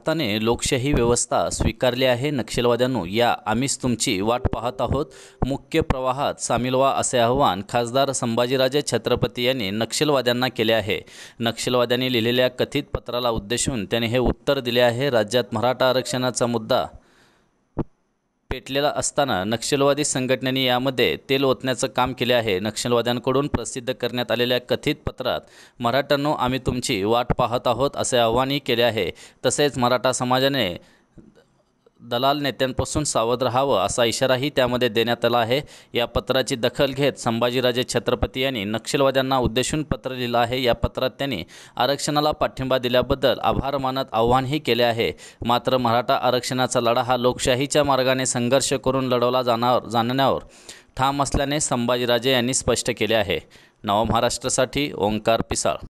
भारताने लोकशाही व्यवस्था स्वीकारली आहे नक्षलवाद्यांनो या आम्हीच तुमची वाट पाहत आहोत मुख्य प्रवाहात सामील व्हा असे आवाहन खासदार संभाजीराजे छत्रपती यांनी नक्षलवाद्यांना केले आहे नक्षलवाद्यांनी लिहिलेल्या कथित पत्राला उद्देशून त्याने हे उत्तर दिले आहे राज्यात मराठा आरक्षणाचा मुद्दा पेटलेला असताना नक्षलवादी संघटनेने यामध्ये तेल ओतण्याचं काम केले आहे नक्षलवाद्यांकडून प्रसिद्ध करण्यात आलेल्या कथित पत्रात मराठ्यांनो आम्ही तुमची वाट पाहत आहोत असे आवाहनही केले आहे तसेच मराठा समाजाने दलाल नेत्यांपासून सावध राहावं असा इशाराही त्यामध्ये देण्यात आला आहे या पत्राची दखल घेत संभाजीराजे छत्रपती यांनी नक्षलवाद्यांना उद्देशून पत्र लिहिलं आहे या पत्रात त्यांनी आरक्षणाला पाठिंबा दिल्याबद्दल आभार मानत आव्हानही केले आहे मात्र मराठा आरक्षणाचा लढा हा लोकशाहीच्या मार्गाने संघर्ष करून लढवला जाणार जाणण्यावर ठाम असल्याने संभाजीराजे यांनी स्पष्ट केले आहे नवमहाराष्ट्रासाठी ओंकार पिसाळ